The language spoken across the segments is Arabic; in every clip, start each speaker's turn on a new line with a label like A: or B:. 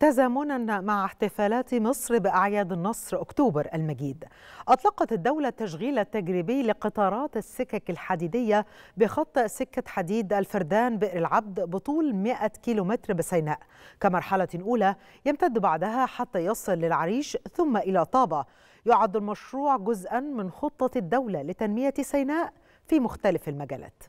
A: تزامنا مع احتفالات مصر بأعياد النصر أكتوبر المجيد أطلقت الدولة التشغيل التجريبي لقطارات السكك الحديدية بخط سكة حديد الفردان بئر العبد بطول 100 كيلومتر بسيناء كمرحلة أولى يمتد بعدها حتى يصل للعريش ثم إلى طابة يعد المشروع جزءا من خطة الدولة لتنمية سيناء في مختلف المجالات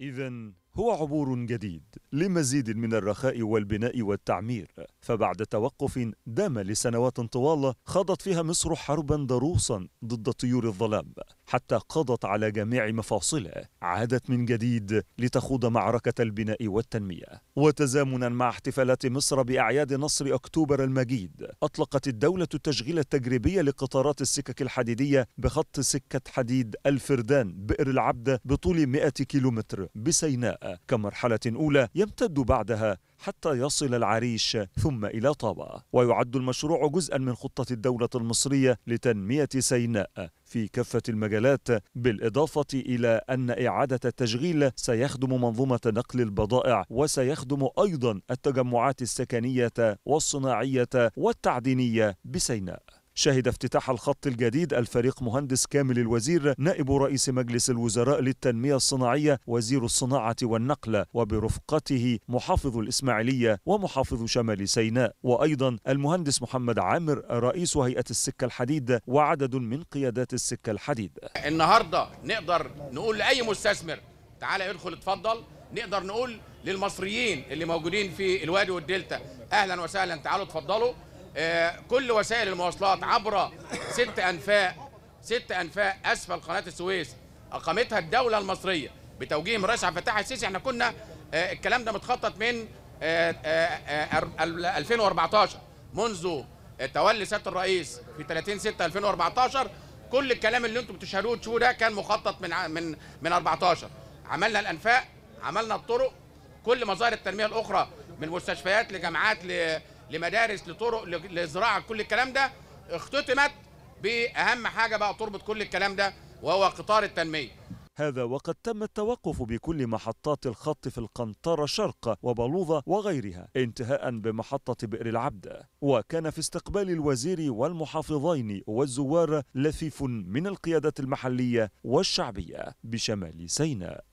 B: إذا هو عبور جديد لمزيد من الرخاء والبناء والتعمير فبعد توقف دام لسنوات طوال خاضت فيها مصر حربا ضروسا ضد طيور الظلام حتى قضت على جميع مفاصله عادت من جديد لتخوض معركة البناء والتنمية وتزامنا مع احتفالات مصر بأعياد نصر أكتوبر المجيد أطلقت الدولة التشغيل التجريبي لقطارات السكك الحديدية بخط سكة حديد الفردان بئر العبدة بطول 100 كيلومتر بسيناء كمرحلة أولى يمتد بعدها حتى يصل العريش ثم إلى طابا ويعد المشروع جزءا من خطة الدولة المصرية لتنمية سيناء في كافة المجالات بالإضافة إلى أن إعادة التشغيل سيخدم منظومة نقل البضائع وسيخدم أيضا التجمعات السكنية والصناعية والتعدينية بسيناء شهد افتتاح الخط الجديد الفريق مهندس كامل الوزير نائب رئيس مجلس الوزراء للتنمية الصناعية وزير الصناعة والنقل وبرفقته محافظ الإسماعيلية ومحافظ شمال سيناء وأيضا المهندس محمد عامر رئيس هيئة السكة الحديد وعدد من قيادات السكة الحديد
C: النهاردة نقدر نقول لأي مستثمر تعالى ادخل اتفضل نقدر نقول للمصريين اللي موجودين في الوادي والدلتا اهلا وسهلا تعالوا اتفضلوا آه، كل وسائل المواصلات عبر ست أنفاق ست أنفاق أسفل قناة السويس أقامتها الدولة المصرية بتوجيه رئيس عبد الفتاح السيسي احنا كنا آه، الكلام ده متخطط من 2014 آه، منذ تولي سياده الرئيس في 30 6 2014 كل الكلام اللي انتم بتشهدوه تشوفوه ده كان مخطط من من من 14 عملنا الانفاق عملنا الطرق كل مظاهر التنميه الاخرى من مستشفيات لجامعات ل لمدارس لطرق لزراعه كل الكلام ده اختتمت باهم حاجه بقى تربط كل الكلام ده وهو قطار التنميه
B: هذا وقد تم التوقف بكل محطات الخط في القنطرة شرق وبلوظة وغيرها انتهاء بمحطة بئر العبدة وكان في استقبال الوزير والمحافظين والزوار لفيف من القيادات المحلية والشعبية بشمال سيناء